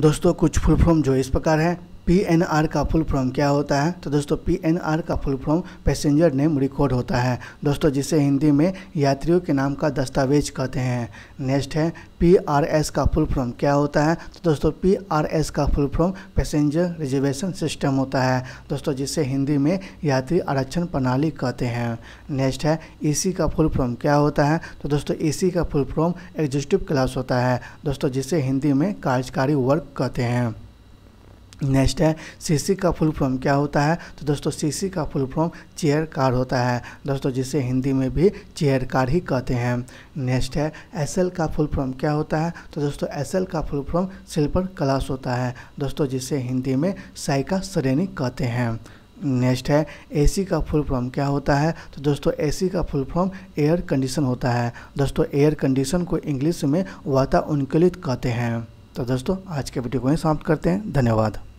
दोस्तों कुछ full form जो इस प्रकार हैं पी एन आर का फुल फॉर्म क्या होता है तो दोस्तों पी एन आर का full form passenger name record होता है दोस्तों जिसे हिंदी में यात्रियों के नाम का दस्तावेज कहते हैं नेक्स्ट है पी आर एस का फुल फॉर्म क्या होता है तो दोस्तों पी आर एस का full form passenger reservation system होता है दोस्तों जिसे हिंदी में यात्री आरक्षण प्रणाली कहते हैं नेक्स्ट है ए e सी का फुल फॉर्म क्या होता है तो दोस्तों ए e सी का फुल फॉर्म एग्जिस्टिव क्लास होता है दोस्तों जिसे हिंदी में कार्यकारी वर्क कहते हैं नेक्स्ट है सीसी का फुल फॉर्म क्या होता है तो दोस्तों सीसी का फुल फॉर्म चेयर कार होता है दोस्तों जिसे हिंदी में भी चेयर कार ही कहते हैं नेक्स्ट है एसएल का फुल फॉर्म क्या होता है तो दोस्तों एसएल का फुल फॉर्म सिल्वर क्लास होता है दोस्तों जिसे हिंदी में साइका श्रेणी कहते हैं नेक्स्ट है एसी का फुल फॉर्म क्या होता है तो दोस्तों एसी का फुल फॉर्म एयर कंडीशन होता है दोस्तों एयर कंडीशन को इंग्लिश में वातानुकूलित कहते हैं तो दोस्तों आज के वीडियो को ही समाप्त करते हैं धन्यवाद